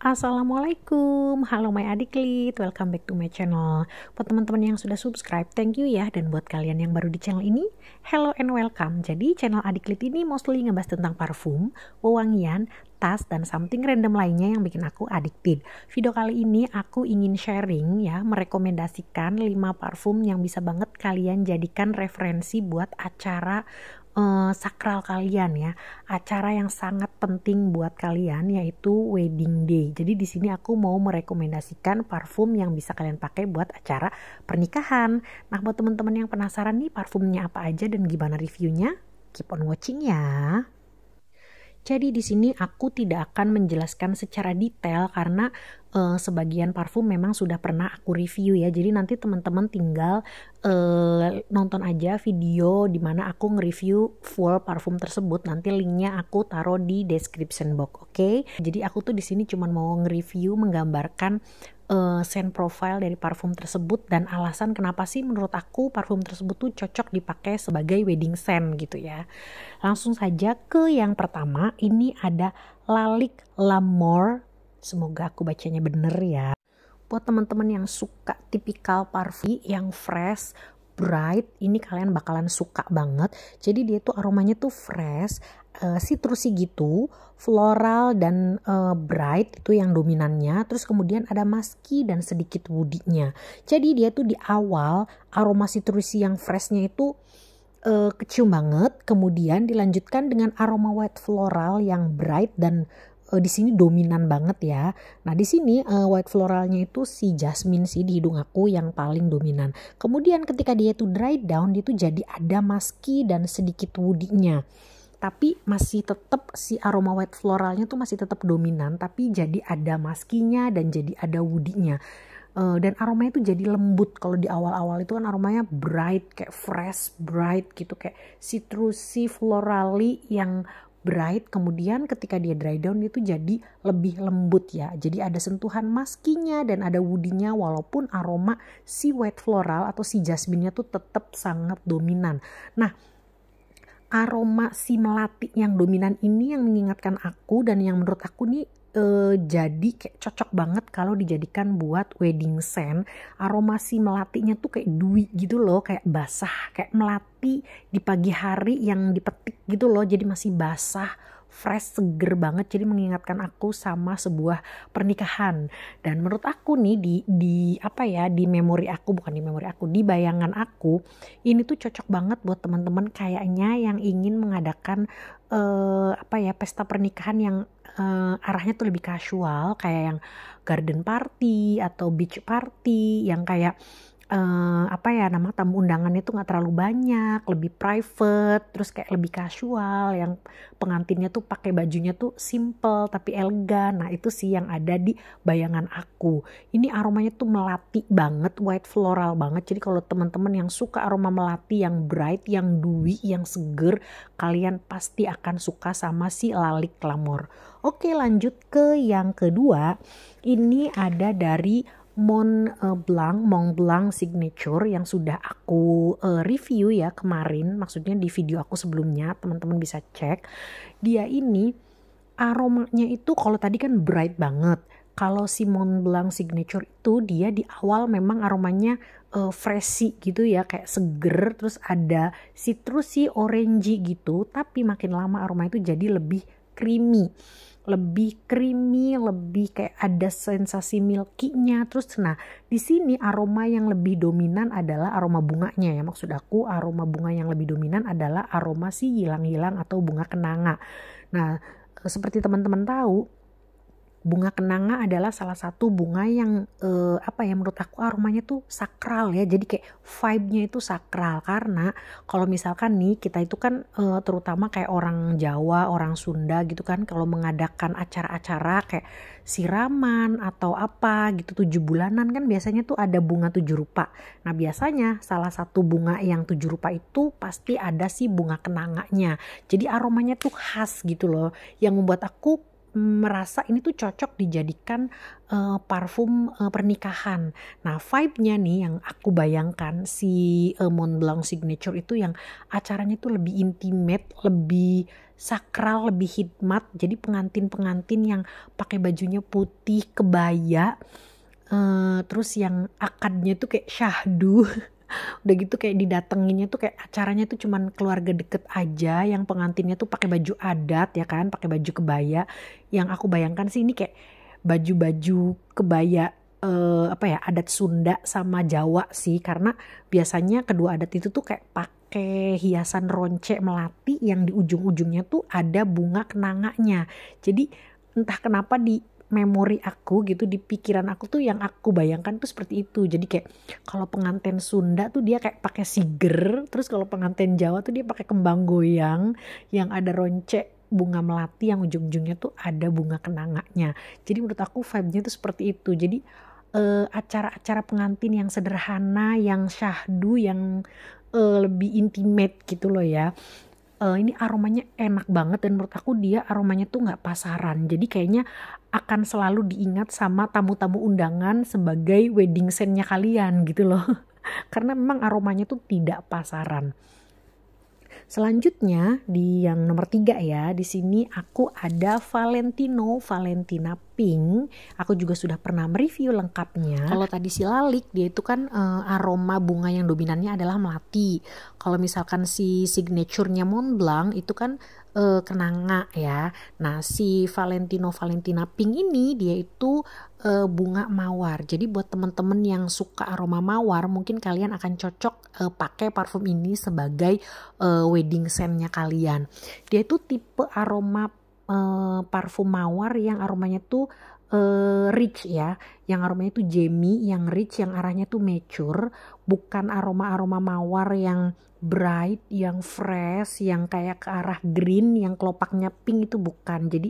Assalamualaikum, halo my adiklit, welcome back to my channel Buat teman-teman yang sudah subscribe, thank you ya Dan buat kalian yang baru di channel ini, hello and welcome Jadi channel adiklit ini mostly ngebahas tentang parfum, wewangian, tas, dan something random lainnya yang bikin aku adiktif. Video kali ini aku ingin sharing ya, merekomendasikan 5 parfum yang bisa banget kalian jadikan referensi buat acara uh, sakral kalian ya, acara yang sangat penting buat kalian yaitu wedding day. Jadi di sini aku mau merekomendasikan parfum yang bisa kalian pakai buat acara pernikahan. Nah, buat teman-teman yang penasaran nih parfumnya apa aja dan gimana reviewnya, keep on watching ya. Jadi di sini aku tidak akan menjelaskan secara detail karena uh, sebagian parfum memang sudah pernah aku review ya. Jadi nanti teman-teman tinggal uh, nonton aja video di mana aku nge-review full parfum tersebut. Nanti linknya aku taruh di description box, oke? Okay? Jadi aku tuh di sini cuma mau nge-review menggambarkan uh, scent profile dari parfum tersebut dan alasan kenapa sih menurut aku parfum tersebut tuh cocok dipakai sebagai wedding scent gitu ya. Langsung saja ke yang pertama, ini ada Lalik L'Amour Semoga aku bacanya bener ya. Buat teman-teman yang suka tipikal parfum yang fresh, bright, ini kalian bakalan suka banget. Jadi dia tuh aromanya tuh fresh, citrusy eh, gitu, floral dan eh, bright itu yang dominannya. Terus kemudian ada musky dan sedikit woody-nya. Jadi dia tuh di awal aroma citrusy yang freshnya itu uh, kecium banget, kemudian dilanjutkan dengan aroma white floral yang bright dan Eh, di sini dominan banget ya. Nah, di sini uh, white floralnya itu si jasmine sih di hidung aku yang paling dominan. Kemudian ketika dia itu dry down, dia itu jadi ada maski dan sedikit woody tapi masih tetap si aroma white floralnya tuh masih tetap dominan tapi jadi ada maskinya dan jadi ada woodinya uh, eh, dan aromanya itu jadi lembut kalau di awal-awal itu kan aromanya bright kayak fresh bright gitu kayak citrusy florally yang bright kemudian ketika dia dry down itu jadi lebih lembut ya jadi ada sentuhan maskinya dan ada woodinya walaupun aroma si white floral atau si jasminnya tuh tetap sangat dominan nah aroma si melati yang dominan ini yang mengingatkan aku dan yang menurut aku nih uh, jadi kayak cocok banget kalau dijadikan buat wedding scent. Aroma si melatinya tuh kayak dui gitu loh, kayak basah, kayak melati di pagi hari yang dipetik gitu loh, jadi masih basah fresh seger banget jadi mengingatkan aku sama sebuah pernikahan dan menurut aku nih di di apa ya di memori aku bukan di memori aku di bayangan aku ini tuh cocok banget buat teman-teman kayaknya yang ingin mengadakan uh, apa ya pesta pernikahan yang uh, arahnya tuh lebih casual kayak yang garden party atau beach party yang kayak uh, apa ya nama tamu undangan itu nggak terlalu banyak, lebih private, terus kayak lebih casual, yang pengantinnya tuh pakai bajunya tuh simple tapi elegan. Nah itu sih yang ada di bayangan aku. Ini aromanya tuh melati banget, white floral banget. Jadi kalau teman-teman yang suka aroma melati yang bright, yang dewy, yang seger, kalian pasti akan suka sama si lalik lamor. Oke lanjut ke yang kedua, ini ada dari Mont eh, Blanc, Mont Blanc Signature yang sudah aku uh, review ya kemarin, maksudnya di video aku sebelumnya, teman-teman bisa cek. Dia ini aromanya itu kalau tadi kan bright banget. Kalau si Mont Blanc Signature itu dia di awal memang aromanya uh, eh, freshy gitu ya, kayak seger, terus ada citrusy, orangey gitu, tapi makin lama aroma itu jadi lebih creamy lebih creamy, lebih kayak ada sensasi milkinya. Terus nah, di sini aroma yang lebih dominan adalah aroma bunganya ya. Maksud aku aroma bunga yang lebih dominan adalah aroma si hilang-hilang atau bunga kenanga. Nah, eh, seperti teman-teman tahu, bunga kenanga adalah salah satu bunga yang eh, apa ya menurut aku aromanya tuh sakral ya jadi kayak vibe-nya itu sakral karena kalau misalkan nih kita itu kan eh, terutama kayak orang Jawa orang Sunda gitu kan kalau mengadakan acara-acara kayak siraman atau apa gitu tujuh bulanan kan biasanya tuh ada bunga tujuh rupa nah biasanya salah satu bunga yang tujuh rupa itu pasti ada sih bunga kenanganya jadi aromanya tuh khas gitu loh yang membuat aku merasa ini tuh cocok dijadikan uh, parfum uh, pernikahan. Nah, vibe-nya nih yang aku bayangkan si uh, Mont Signature itu yang acaranya tuh lebih intimate, lebih sakral, lebih hikmat. Jadi pengantin-pengantin yang pakai bajunya putih, kebaya, uh, terus yang akadnya tuh kayak syahdu udah gitu kayak didatenginnya tuh kayak acaranya tuh cuman keluarga deket aja yang pengantinnya tuh pakai baju adat ya kan pakai baju kebaya yang aku bayangkan sih ini kayak baju-baju kebaya eh, apa ya adat Sunda sama Jawa sih karena biasanya kedua adat itu tuh kayak pakai hiasan ronce melati yang di ujung-ujungnya tuh ada bunga kenanganya jadi entah kenapa di memori aku gitu di pikiran aku tuh yang aku bayangkan tuh seperti itu jadi kayak kalau pengantin Sunda tuh dia kayak pakai siger terus kalau pengantin Jawa tuh dia pakai kembang goyang yang ada ronce bunga melati yang ujung-ujungnya tuh ada bunga kenanganya jadi menurut aku vibe-nya tuh seperti itu jadi eh, acara-acara pengantin yang sederhana yang syahdu yang eh, lebih intimate gitu loh ya uh, ini aromanya enak banget dan menurut aku dia aromanya tuh nggak pasaran jadi kayaknya akan selalu diingat sama tamu-tamu undangan sebagai wedding scene-nya kalian gitu loh. Karena memang aromanya tuh tidak pasaran. Selanjutnya di yang nomor tiga ya, di sini aku ada Valentino Valentina Pink. Aku juga sudah pernah mereview lengkapnya. Kalau tadi si Lalik dia itu kan e, aroma bunga yang dominannya adalah melati. Kalau misalkan si signaturenya Mont Blanc itu kan uh, eh, kenanga ya. Nah, si Valentino Valentina Pink ini dia itu uh, bunga mawar. Jadi buat teman-teman yang suka aroma mawar, mungkin kalian akan cocok uh, pakai parfum ini sebagai uh, wedding scentnya kalian. Dia itu tipe aroma uh, parfum mawar yang aromanya tuh uh, rich ya, yang aromanya tuh jammy, yang rich, yang arahnya tuh mature, bukan aroma-aroma mawar yang bright, yang fresh, yang kayak ke arah green, yang kelopaknya pink itu bukan. Jadi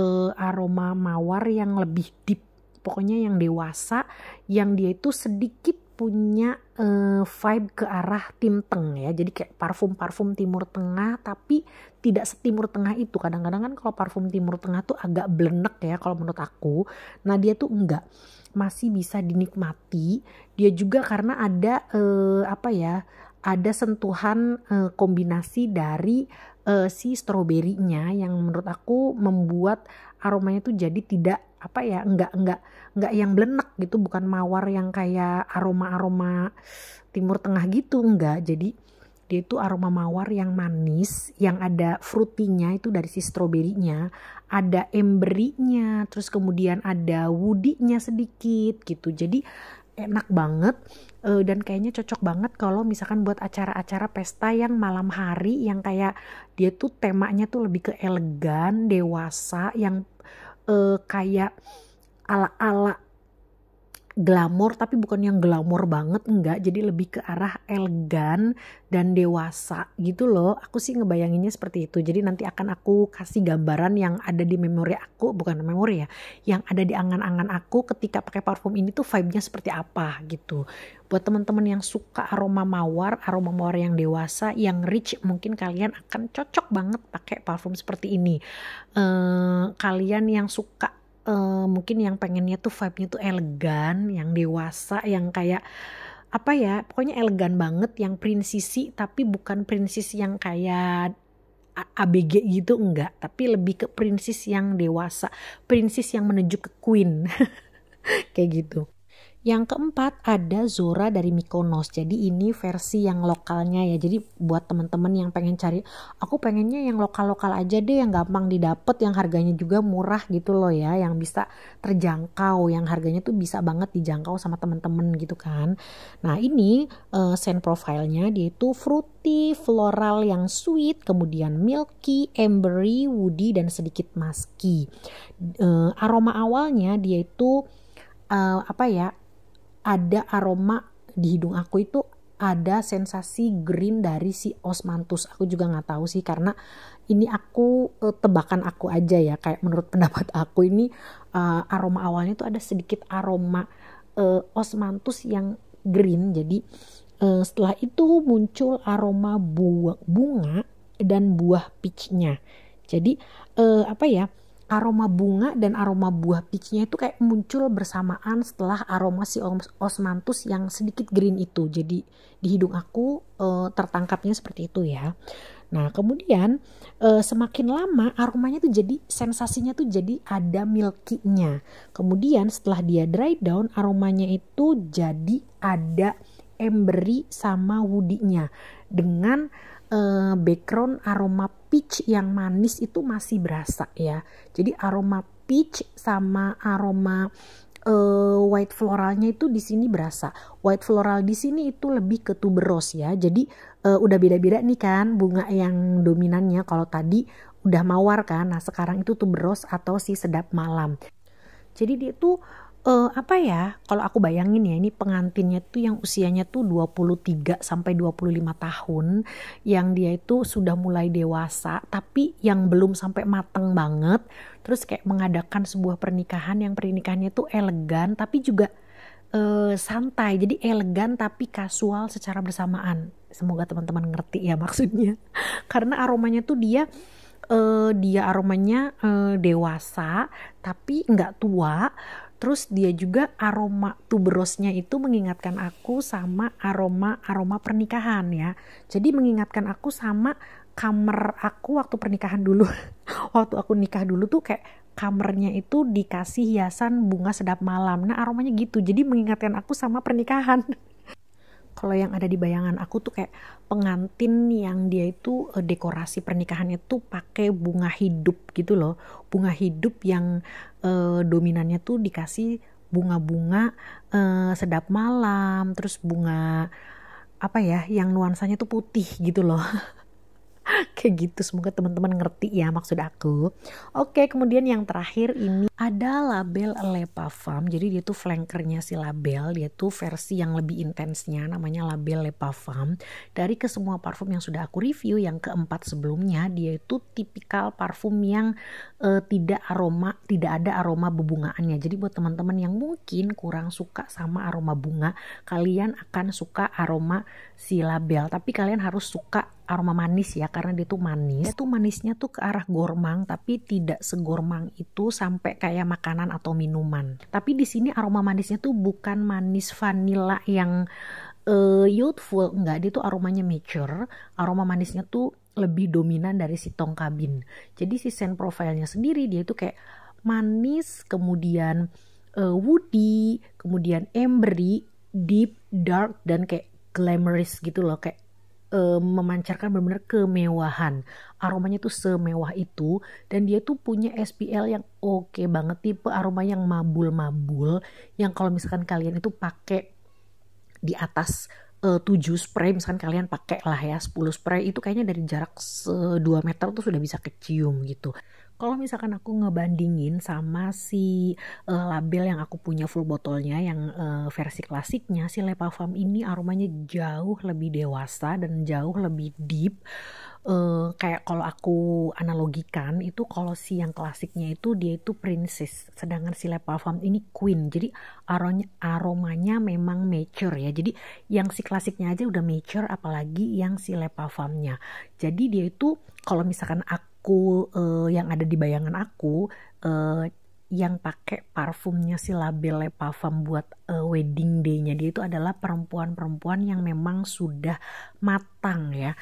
uh, aroma mawar yang lebih deep, pokoknya yang dewasa, yang dia itu sedikit punya uh, vibe ke arah timteng ya. Jadi kayak parfum-parfum timur tengah tapi tidak setimur tengah itu. Kadang-kadang kan kalau parfum timur tengah tuh agak blenek ya kalau menurut aku. Nah, dia tuh enggak masih bisa dinikmati. Dia juga karena ada uh, apa ya? ada sentuhan uh, kombinasi dari uh, si stroberinya yang menurut aku membuat aromanya tuh jadi tidak apa ya enggak enggak enggak yang belenek gitu bukan mawar yang kayak aroma aroma timur tengah gitu enggak jadi dia itu aroma mawar yang manis yang ada fruitinya itu dari si stroberinya ada emberinya terus kemudian ada woodinya sedikit gitu jadi enak banget uh, dan kayaknya cocok banget kalau misalkan buat acara-acara pesta yang malam hari yang kayak dia tuh temanya tuh lebih ke elegan, dewasa yang uh, kayak ala-ala glamor tapi bukan yang glamor banget enggak jadi lebih ke arah elegan dan dewasa gitu loh aku sih ngebayanginnya seperti itu jadi nanti akan aku kasih gambaran yang ada di memori aku bukan memori ya yang ada di angan-angan aku ketika pakai parfum ini tuh vibe-nya seperti apa gitu buat teman-teman yang suka aroma mawar aroma mawar yang dewasa yang rich mungkin kalian akan cocok banget pakai parfum seperti ini ehm, kalian yang suka uh, mungkin yang pengennya tuh vibe-nya tuh elegan, yang dewasa, yang kayak apa ya, pokoknya elegan banget, yang prinsisi tapi bukan prinsis yang kayak ABG gitu enggak, tapi lebih ke prinsis yang dewasa, prinsis yang menuju ke queen. kayak gitu. Yang keempat ada Zora dari Mykonos. Jadi ini versi yang lokalnya ya. Jadi buat teman-teman yang pengen cari, aku pengennya yang lokal-lokal aja deh yang gampang didapat, yang harganya juga murah gitu loh ya, yang bisa terjangkau, yang harganya tuh bisa banget dijangkau sama teman-teman gitu kan. Nah ini uh, scent profilnya dia itu fruity, floral yang sweet, kemudian milky, ambery, woody dan sedikit musky. Uh, aroma awalnya dia itu uh, apa ya ada aroma di hidung aku itu ada sensasi green dari si osmantus aku juga nggak tahu sih karena ini aku eh, tebakan aku aja ya kayak menurut pendapat aku ini uh, aroma awalnya itu ada sedikit aroma uh, eh, osmantus yang green jadi uh, setelah itu muncul aroma buah bunga dan buah peachnya jadi uh, apa ya aroma bunga dan aroma buah peachnya itu kayak muncul bersamaan setelah aroma si osmantus yang sedikit green itu jadi di hidung aku e, tertangkapnya seperti itu ya nah kemudian e, semakin lama aromanya tuh jadi sensasinya tuh jadi ada milky kemudian setelah dia dry down aromanya itu jadi ada embery sama woody-nya dengan uh, background aroma peach yang manis itu masih berasa ya. Jadi aroma peach sama aroma uh, white floralnya itu di sini berasa. White floral di sini itu lebih ke tuberose ya. Jadi uh, udah beda-beda nih kan bunga yang dominannya kalau tadi udah mawar kan. Nah, sekarang itu tuberose atau si sedap malam. Jadi dia tuh uh, apa ya kalau aku bayangin ya ini pengantinnya tuh yang usianya tuh 23 sampai 25 tahun yang dia itu sudah mulai dewasa tapi yang belum sampai mateng banget terus kayak mengadakan sebuah pernikahan yang pernikahannya tuh elegan tapi juga uh, santai jadi elegan tapi kasual secara bersamaan semoga teman-teman ngerti ya maksudnya karena aromanya tuh dia uh, dia aromanya uh, dewasa tapi nggak tua Terus dia juga aroma tuberosnya itu mengingatkan aku sama aroma aroma pernikahan ya. Jadi mengingatkan aku sama kamar aku waktu pernikahan dulu. waktu aku nikah dulu tuh kayak kamarnya itu dikasih hiasan bunga sedap malam. Nah aromanya gitu. Jadi mengingatkan aku sama pernikahan. kalau yang ada di bayangan aku tuh kayak pengantin yang dia itu uh, dekorasi pernikahannya tuh pakai bunga hidup gitu loh bunga hidup yang uh, dominannya tuh dikasih bunga-bunga uh, sedap malam terus bunga apa ya yang nuansanya tuh putih gitu loh kayak gitu semoga teman-teman ngerti ya maksud aku oke kemudian yang terakhir ini ada label lepa farm jadi dia tuh flankernya si label dia tuh versi yang lebih intensnya namanya label lepa farm dari ke semua parfum yang sudah aku review yang keempat sebelumnya dia itu tipikal parfum yang uh, tidak aroma tidak ada aroma bebungaannya jadi buat teman-teman yang mungkin kurang suka sama aroma bunga kalian akan suka aroma si label tapi kalian harus suka aroma manis ya karena dia tuh manis. Dia tuh manisnya tuh ke arah gormang tapi tidak segormang itu sampai kayak makanan atau minuman. Tapi di sini aroma manisnya tuh bukan manis vanilla yang uh, youthful enggak, dia tuh aromanya mature, aroma manisnya tuh lebih dominan dari si tongkabin. Jadi si scent profile nya sendiri dia itu kayak manis, kemudian uh, woody, kemudian embery, deep, dark dan kayak glamorous gitu loh, kayak Eh, memancarkan benar-benar kemewahan. Aromanya tuh semewah itu dan dia tuh punya SPL yang oke okay banget tipe aroma yang mabul-mabul yang kalau misalkan kalian itu pakai di atas eh, uh, 7 spray misalkan kalian pakai lah ya 10 spray itu kayaknya dari jarak 2 meter tuh sudah bisa kecium gitu kalau misalkan aku ngebandingin sama si uh, label yang aku punya full botolnya yang uh, versi klasiknya si Parfum ini aromanya jauh lebih dewasa dan jauh lebih deep uh, kayak kalau aku analogikan itu kalau si yang klasiknya itu dia itu princess sedangkan si Parfum ini queen jadi aromanya aromanya memang mature ya jadi yang si klasiknya aja udah mature apalagi yang si Parfumnya. jadi dia itu kalau misalkan aku aku uh, yang ada di bayangan aku uh, yang pakai parfumnya si Labelle Parfum buat uh, wedding day-nya dia itu adalah perempuan-perempuan yang memang sudah matang ya.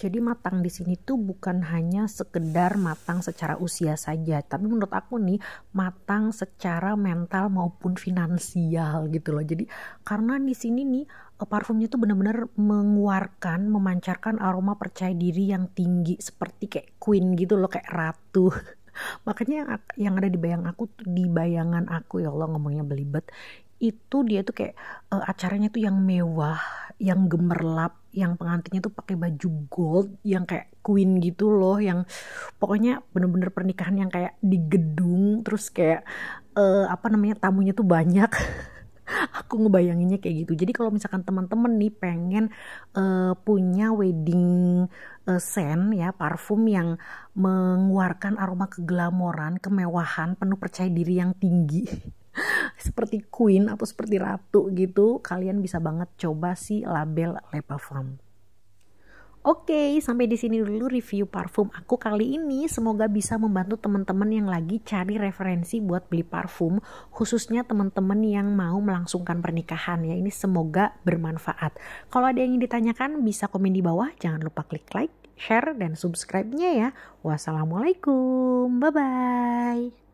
Jadi matang di sini tuh bukan hanya sekedar matang secara usia saja, tapi menurut aku nih matang secara mental maupun finansial gitu loh. Jadi karena di sini nih Eh, parfumnya tuh bener-bener mengeluarkan, memancarkan aroma percaya diri yang tinggi seperti kayak queen gitu loh, kayak ratu. Makanya yang, yang ada di bayang aku, di bayangan aku ya Allah ngomongnya belibet, itu dia tuh kayak uh, acaranya tuh yang mewah, yang gemerlap, yang pengantinnya tuh pakai baju gold, yang kayak queen gitu loh, yang pokoknya bener-bener pernikahan yang kayak di gedung, terus kayak uh, apa namanya tamunya tuh banyak. aku ngebayanginnya kayak gitu jadi kalau misalkan teman-teman nih pengen uh, punya wedding uh, eh, scent ya parfum yang mengeluarkan aroma keglamoran kemewahan penuh percaya diri yang tinggi seperti queen atau seperti ratu gitu kalian bisa banget coba si label Le Parfum. Oke, sampai di sini dulu review parfum aku kali ini. Semoga bisa membantu teman-teman yang lagi cari referensi buat beli parfum, khususnya teman-teman yang mau melangsungkan pernikahan ya. Ini semoga bermanfaat. Kalau ada yang ingin ditanyakan bisa komen di bawah. Jangan lupa klik like, share, dan subscribe-nya ya. Wassalamualaikum. Bye-bye.